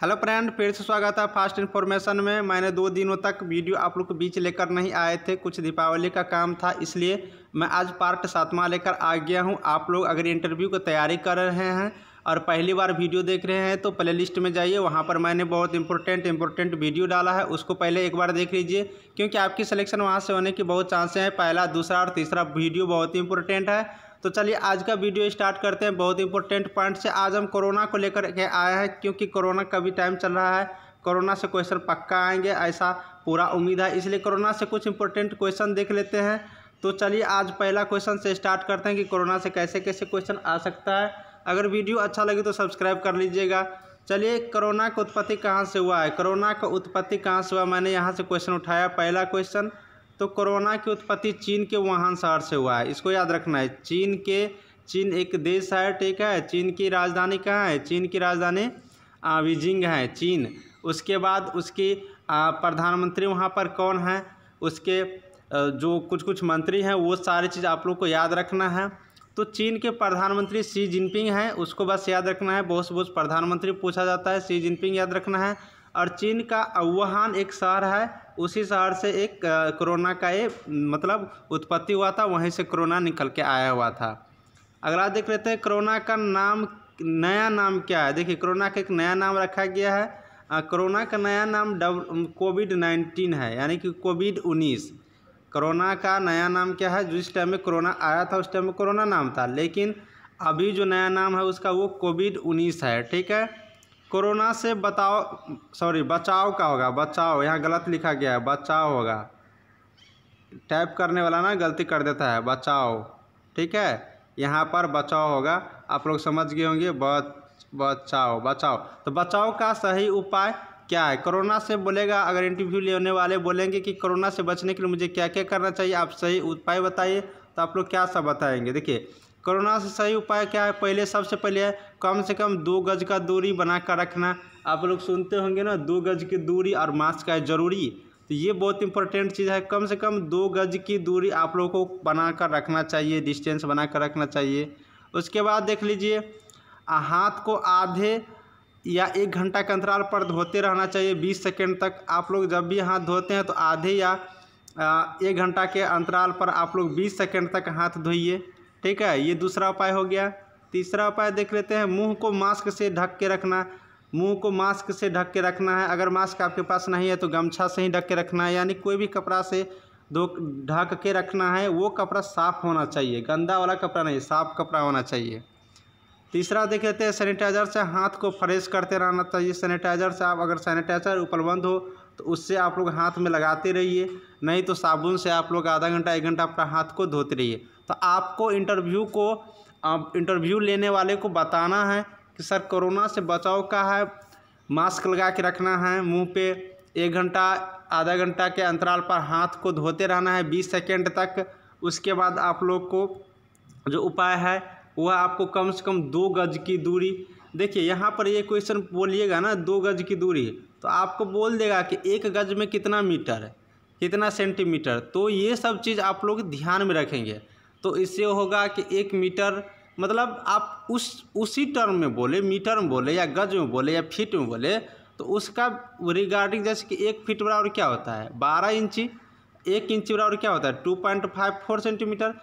hello friend फिर से स्वागत है फास्ट इन्फॉर्मेशन में मैंने दो दिनों तक वीडियो आप लोग के बीच लेकर नहीं आए थे कुछ दीपावली का काम था इसलिए मैं आज पार्ट सातवा लेकर आ गया हूं आप लोग अगर इंटरव्यू की तैयारी कर रहे हैं और पहली बार वीडियो देख रहे हैं तो प्ले लिस्ट में जाइए वहाँ पर मैंने बहुत इंपॉर्टेंट इंपॉर्टेंट वीडियो डाला है उसको पहले एक बार देख लीजिए क्योंकि आपकी सिलेक्शन वहाँ से होने की बहुत चांसेस हैं पहला दूसरा और तीसरा वीडियो बहुत ही इंपॉर्टेंट है तो चलिए आज का वीडियो स्टार्ट करते हैं बहुत इंपॉर्टेंट पॉइंट से आज हम कोरोना को लेकर के आए हैं क्योंकि कोरोना का भी टाइम चल रहा है कोरोना से क्वेश्चन पक्का आएंगे ऐसा पूरा उम्मीद है इसलिए कोरोना से कुछ इंपॉर्टेंट क्वेश्चन देख लेते हैं तो चलिए आज पहला क्वेश्चन से स्टार्ट करते हैं कि कोरोना से कैसे कैसे क्वेश्चन आ सकता है अगर वीडियो अच्छा लगे तो सब्सक्राइब कर लीजिएगा चलिए कोरोना की उत्पत्ति कहाँ से हुआ है कोरोना का उत्पत्ति कहाँ से हुआ मैंने यहाँ से क्वेश्चन उठाया पहला क्वेश्चन तो कोरोना की उत्पत्ति चीन के वुहान शहर से हुआ है इसको याद रखना है चीन के चीन एक देश है ठीक है चीन की राजधानी कहाँ है चीन की राजधानी बीजिंग है चीन उसके बाद उसकी प्रधानमंत्री वहाँ पर कौन है उसके जो कुछ कुछ मंत्री हैं वो सारी चीज़ आप लोग को याद रखना है तो चीन के प्रधानमंत्री शी जिनपिंग हैं उसको बस याद रखना है बहुत बहुत प्रधानमंत्री पूछा जाता है शी जिनपिंग याद रखना है और चीन का वुहान एक शहर है उसी शहर से एक कोरोना का ये मतलब उत्पत्ति हुआ था वहीं से कोरोना निकल के आया हुआ था अगला देख लेते हैं कोरोना का नाम नया नाम क्या है देखिए कोरोना का एक नया नाम रखा गया है कोरोना का नया नाम डब कोविड नाइन्टीन है यानी कि कोविड उन्नीस कोरोना का नया नाम क्या है जिस टाइम में कोरोना आया था उस टाइम में कोरोना नाम था लेकिन अभी जो नया नाम है उसका वो कोविड उन्नीस है ठीक है कोरोना से बताओ सॉरी बचाव का होगा बचाओ यहाँ गलत लिखा गया है बचाव होगा टाइप करने वाला ना गलती कर देता है बचाओ ठीक है यहाँ पर बचाव होगा आप लोग समझ गए होंगे बच बचाओ बचाओ तो बचाव का सही उपाय क्या है कोरोना से बोलेगा अगर इंटरव्यू लेने वाले बोलेंगे कि कोरोना से बचने के लिए मुझे क्या क्या करना चाहिए आप सही उपाय बताइए तो आप लोग क्या सब बताएंगे देखिए कोरोना से सही उपाय क्या है पहले सबसे पहले है कम से कम दो गज का दूरी बना कर रखना आप लोग सुनते होंगे ना दो गज की दूरी और मास्क है ज़रूरी तो ये बहुत इंपॉर्टेंट चीज़ है कम से कम दो गज की दूरी आप लोगों को बना कर रखना चाहिए डिस्टेंस बना कर रखना चाहिए उसके बाद देख लीजिए हाथ को आधे या एक घंटा के अंतराल पर धोते रहना चाहिए बीस सेकेंड तक आप लोग जब भी हाथ धोते हैं तो आधे या एक घंटा के अंतराल पर आप लोग बीस सेकेंड तक हाथ धोइए ठीक है ये दूसरा उपाय हो गया तीसरा उपाय देख लेते हैं मुंह को मास्क से ढक के रखना मुंह को मास्क से ढक के रखना है अगर मास्क आपके पास नहीं है तो गमछा से ही ढक के रखना है यानी कोई भी कपड़ा से धो ढक के रखना है वो कपड़ा साफ़ होना चाहिए गंदा वाला कपड़ा नहीं साफ़ कपड़ा होना चाहिए तीसरा देख लेते हैं सैनिटाइज़र से हाथ को फ्रेश करते रहना चाहिए सैनिटाइज़र से आप अगर सैनिटाइज़र उपलब्ध हो तो उससे आप लोग हाथ में लगाते रहिए नहीं तो साबुन से आप लोग आधा घंटा एक घंटा अपना हाथ को धोते रहिए तो आपको इंटरव्यू को इंटरव्यू लेने वाले को बताना है कि सर कोरोना से बचाव का है मास्क लगा के रखना है मुंह पे एक घंटा आधा घंटा के अंतराल पर हाथ को धोते रहना है बीस सेकेंड तक उसके बाद आप लोग को जो उपाय है वह आपको कम से कम दो गज की दूरी देखिए यहाँ पर ये क्वेश्चन बोलिएगा ना दो गज की दूरी तो आपको बोल देगा कि एक गज में कितना मीटर है कितना सेंटीमीटर तो ये सब चीज़ आप लोग ध्यान में रखेंगे तो इससे होगा कि एक मीटर मतलब आप उस उसी टर्म में बोले मीटर में बोले या गज में बोले या फीट में बोले तो उसका रिगार्डिंग जैसे कि एक फीट बराबर क्या होता है बारह इंची एक इंच बराबर क्या होता है two point five four centimetre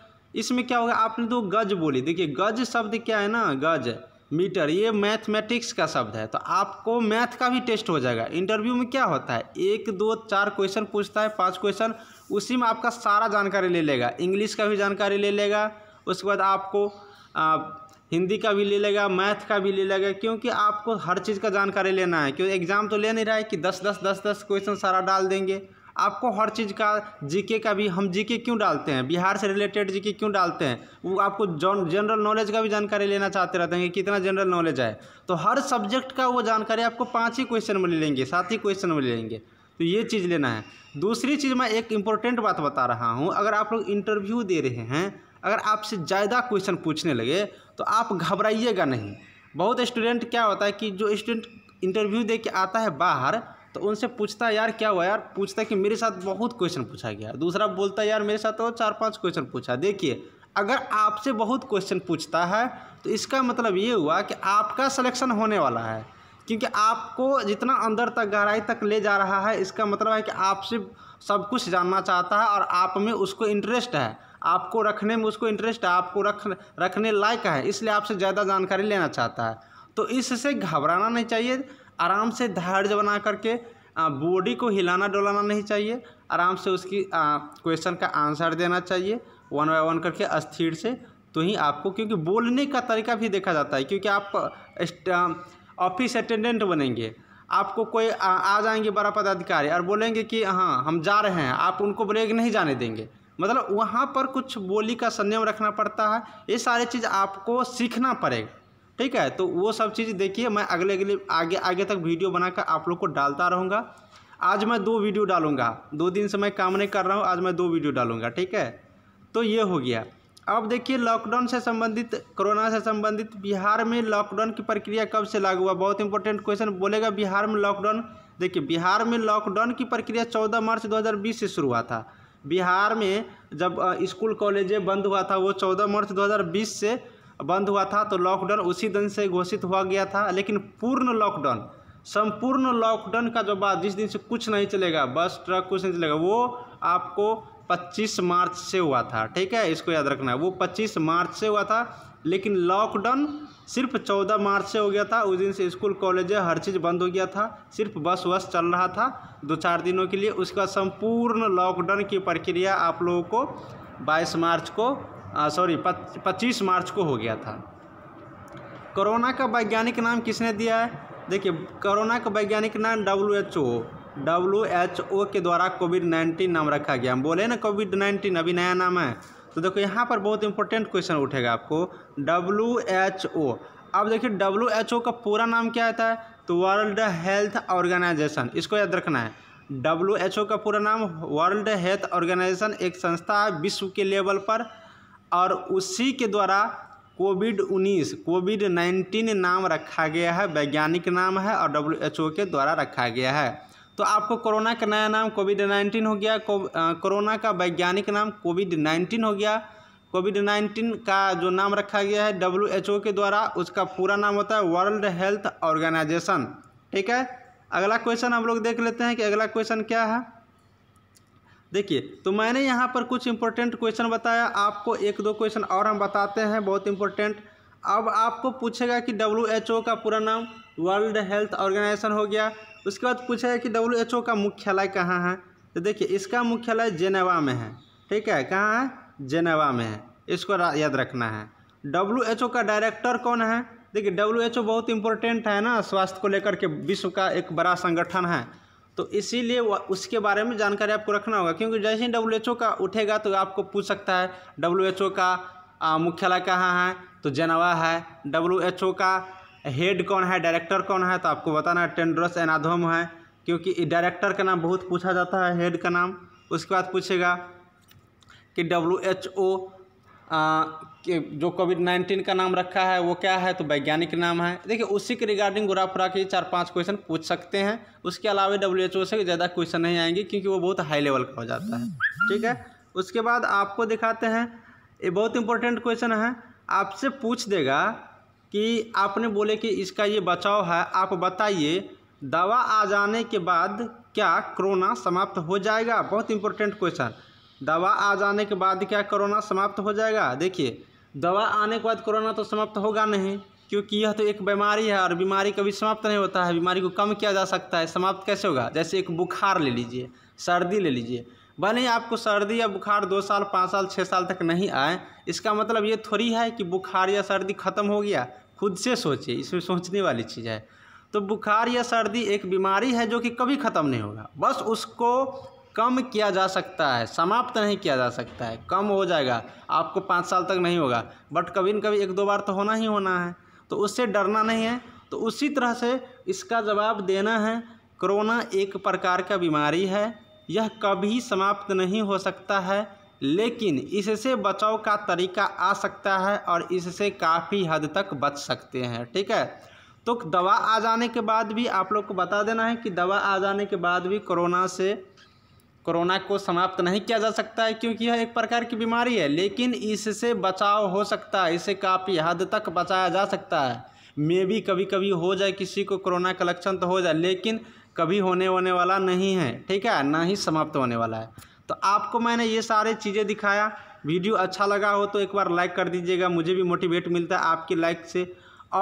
इसमें क्या होगा आपने तो गज बोली देखिए गज शब्द क्या है ना गज मीटर ये मैथमेटिक्स का शब्द है तो आपको मैथ का भी टेस्ट हो जाएगा इंटरव्यू में क्या होता है एक दो चार क्वेश्चन पूछता है पांच क्वेश्चन उसी में आपका सारा जानकारी ले लेगा इंग्लिश का भी जानकारी ले लेगा उसके बाद आपको आ, हिंदी का भी ले लेगा मैथ का भी ले लेगा क्योंकि आपको हर चीज़ का जानकारी लेना है क्योंकि एग्ज़ाम तो ले नहीं रहा है कि दस दस दस दस क्वेश्चन सारा डाल देंगे आपको हर चीज़ का जीके का भी हम जीके क्यों डालते हैं बिहार से रिलेटेड जीके क्यों डालते हैं वो आपको जनरल नॉलेज का भी जानकारी लेना चाहते रहते हैं कि कितना जनरल नॉलेज है तो हर सब्जेक्ट का वो जानकारी आपको पाँच ही क्वेश्चन में ले लेंगे सात ही क्वेश्चन में ले लेंगे तो ये चीज़ लेना है दूसरी चीज़ मैं एक इम्पोर्टेंट बात बता रहा हूँ अगर आप लोग इंटरव्यू दे रहे हैं अगर आपसे ज़्यादा क्वेश्चन पूछने लगे तो आप घबराइएगा नहीं बहुत स्टूडेंट क्या होता है कि जो स्टूडेंट इंटरव्यू दे के आता है बाहर तो उनसे पूछता है यार क्या हुआ यार पूछता है कि मेरे साथ बहुत क्वेश्चन पूछा गया दूसरा बोलता है यार मेरे साथ तो चार पाँच क्वेश्चन पूछा देखिए अगर आपसे बहुत क्वेश्चन पूछता है तो इसका मतलब ये हुआ कि आपका सलेक्शन होने वाला है क्योंकि आपको जितना अंदर तक गहराई तक ले जा रहा है इसका मतलब है कि आपसे सब कुछ जानना चाहता है और आप में उसको इंटरेस्ट है आपको रखने में उसको इंटरेस्ट है आपको रख रखने लायक है इसलिए आपसे ज़्यादा जानकारी लेना चाहता है तो इससे घबराना नहीं चाहिए आराम से धैर्य बना करके बॉडी को हिलाना डुलाना नहीं चाहिए आराम से उसकी क्वेश्चन का आंसर देना चाहिए वन बाय वन करके स्थिर से तो ही आपको क्योंकि बोलने का तरीका भी देखा जाता है क्योंकि आप ऑफिस अटेंडेंट बनेंगे आपको कोई आ, आ जाएंगे बड़ा पदाधिकारी और बोलेंगे कि हाँ हम जा रहे हैं आप उनको ब्रेक नहीं जाने देंगे मतलब वहाँ पर कुछ बोली का संयम रखना पड़ता है ये सारी चीज़ आपको सीखना पड़ेगा ठीक है तो वो सब चीज़ देखिए मैं अगले अगले आगे आगे तक वीडियो बनाकर आप लोग को डालता रहूँगा आज मैं दो वीडियो डालूँगा दो दिन से मैं काम नहीं कर रहा हूँ आज मैं दो वीडियो डालूँगा ठीक है तो ये हो गया अब देखिए लॉकडाउन से संबंधित कोरोना से संबंधित बिहार में लॉकडाउन की प्रक्रिया कब से लागू हुआ बहुत इंपॉर्टेंट क्वेश्चन बोलेगा बिहार में लॉकडाउन देखिए बिहार में लॉकडाउन की प्रक्रिया 14 मार्च 2020 से शुरू हुआ था बिहार में जब स्कूल कॉलेजें बंद हुआ था वो 14 मार्च 2020 से बंद हुआ था तो लॉकडाउन उसी दिन से घोषित हुआ गया था लेकिन पूर्ण लॉकडाउन संपूर्ण लॉकडाउन का जो बात जिस दिन से कुछ नहीं चलेगा बस ट्रक कुछ नहीं चलेगा वो आपको 25 मार्च से हुआ था ठीक है इसको याद रखना है वो 25 मार्च से हुआ था लेकिन लॉकडाउन सिर्फ 14 मार्च से हो गया था उस दिन से स्कूल कॉलेज हर चीज़ बंद हो गया था सिर्फ बस वस चल रहा था दो चार दिनों के लिए उसका संपूर्ण लॉकडाउन की प्रक्रिया आप लोगों को 22 मार्च को सॉरी पच्चीस मार्च को हो गया था कोरोना का वैज्ञानिक नाम किसने दिया है देखिए कोरोना का वैज्ञानिक नाम W H O W H O के द्वारा कोविड नाइन्टीन नाम रखा गया हम बोले ना कोविड नाइन्टीन अभी नया नाम है तो देखो यहाँ पर बहुत इंपॉर्टेंट क्वेश्चन उठेगा आपको डब्ल्यू एच ओ अब देखिए डब्ल्यू एच ओ का पूरा नाम क्या होता है तो वर्ल्ड हेल्थ ऑर्गेनाइजेशन इसको याद रखना है डब्ल्यू एच ओ का पूरा नाम वर्ल्ड हेल्थ ऑर्गेनाइजेशन एक संस्था है विश्व के लेवल पर और उसी के द्वारा कोविड उन्नीस कोविड नाइन्टीन नाम रखा गया है वैज्ञानिक नाम है और डब्ल्यू एच ओ के द्वारा रखा गया है तो आपको कोरोना का नया नाम कोविड नाइन्टीन हो गया कोरोना का वैज्ञानिक नाम कोविड नाइन्टीन हो गया कोविड नाइन्टीन का जो नाम रखा गया है डब्ल्यू एच ओ के द्वारा उसका पूरा नाम होता है वर्ल्ड हेल्थ ऑर्गेनाइजेशन ठीक है अगला क्वेश्चन हम लोग देख लेते हैं कि अगला क्वेश्चन क्या है देखिए तो मैंने यहाँ पर कुछ इंपॉर्टेंट क्वेश्चन बताया आपको एक दो क्वेश्चन और हम बताते हैं बहुत इंपॉर्टेंट अब आपको पूछेगा कि डब्ल्यू का पूरा नाम वर्ल्ड हेल्थ ऑर्गेनाइजेशन हो गया उसके बाद पूछेगा कि डब्ल्यू का मुख्यालय कहाँ है तो देखिए इसका मुख्यालय जेनेवा में है ठीक है कहाँ है जेनेवा में है इसको याद रखना है डब्ल्यू का डायरेक्टर कौन है देखिए डब्ल्यू बहुत इंपॉर्टेंट है ना स्वास्थ्य को लेकर के विश्व का एक बड़ा संगठन है तो इसीलिए उसके बारे में जानकारी आपको रखना होगा क्योंकि जैसे ही डब्ल्यू का उठेगा तो आपको पूछ सकता है डब्ल्यू का मुख्यालय कहाँ है तो जेनवा है डब्ल्यू का हेड कौन है डायरेक्टर कौन है तो आपको बताना है टेंड्रस एनाधोम है क्योंकि डायरेक्टर का नाम बहुत पूछा जाता है हेड का नाम उसके बाद पूछेगा कि डब्ल्यू जो कोविड नाइन्टीन का नाम रखा है वो क्या है तो वैज्ञानिक नाम है देखिए उसी के रिगार्डिंग गुरा फुरा के चार पांच क्वेश्चन पूछ सकते हैं उसके अलावा डब्ल्यू से ज़्यादा क्वेश्चन नहीं आएंगे क्योंकि वो बहुत हाई लेवल का हो जाता है ठीक है उसके बाद आपको दिखाते हैं ये बहुत इंपॉर्टेंट क्वेश्चन है आपसे पूछ देगा कि आपने बोले कि इसका ये बचाव है आप बताइए दवा आ जाने के बाद क्या कोरोना समाप्त हो जाएगा बहुत इंपॉर्टेंट क्वेश्चन दवा आ जाने के बाद क्या कोरोना समाप्त हो जाएगा देखिए दवा आने के बाद कोरोना तो समाप्त होगा नहीं क्योंकि यह तो एक बीमारी है और बीमारी कभी समाप्त नहीं होता है बीमारी को कम किया जा सकता है समाप्त कैसे होगा जैसे एक बुखार ले लीजिए सर्दी ले लीजिए भले ही आपको सर्दी या बुखार दो साल पाँच साल छः साल तक नहीं आए इसका मतलब ये थोड़ी है कि बुखार या सर्दी खत्म हो गया खुद से सोचिए इसमें सोचने वाली चीज़ है तो बुखार या सर्दी एक बीमारी है जो कि कभी ख़त्म नहीं होगा बस उसको कम किया जा सकता है समाप्त नहीं किया जा सकता है कम हो जाएगा आपको पाँच साल तक नहीं होगा बट कभी न कभी एक दो बार तो होना ही होना है तो उससे डरना नहीं है तो उसी तरह से इसका जवाब देना है कोरोना एक प्रकार का बीमारी है यह कभी समाप्त नहीं हो सकता है लेकिन इससे बचाव का तरीका आ सकता है और इससे काफ़ी हद तक बच सकते हैं ठीक है तो दवा आ जाने के बाद भी आप लोग को बता देना है कि दवा आ जाने के बाद भी कोरोना से कोरोना को समाप्त नहीं किया जा सकता है क्योंकि यह एक प्रकार की बीमारी है लेकिन इससे बचाव हो सकता है इसे काफ़ी हद तक बचाया जा सकता है मे भी कभी कभी हो जाए किसी को कोरोना का लक्षण तो हो जाए लेकिन कभी होने होने वाला नहीं है ठीक है ना ही समाप्त होने वाला है तो आपको मैंने ये सारे चीज़ें दिखाया वीडियो अच्छा लगा हो तो एक बार लाइक कर दीजिएगा मुझे भी मोटिवेट मिलता है आपकी लाइक से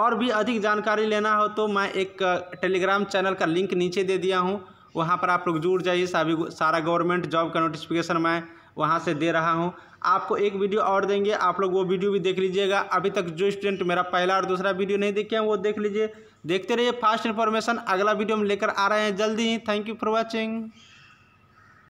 और भी अधिक जानकारी लेना हो तो मैं एक टेलीग्राम चैनल का लिंक नीचे दे दिया हूँ वहाँ पर आप लोग जुड़ जाइए सभी सारा गवर्नमेंट जॉब का नोटिफिकेशन मैं वहाँ से दे रहा हूँ आपको एक वीडियो और देंगे आप लोग वो वीडियो भी देख लीजिएगा अभी तक जो स्टूडेंट मेरा पहला और दूसरा वीडियो नहीं देखे हैं वो देख लीजिए देखते रहिए फास्ट इन्फॉर्मेशन अगला वीडियो हम लेकर आ रहे हैं जल्दी ही थैंक यू फॉर वॉचिंग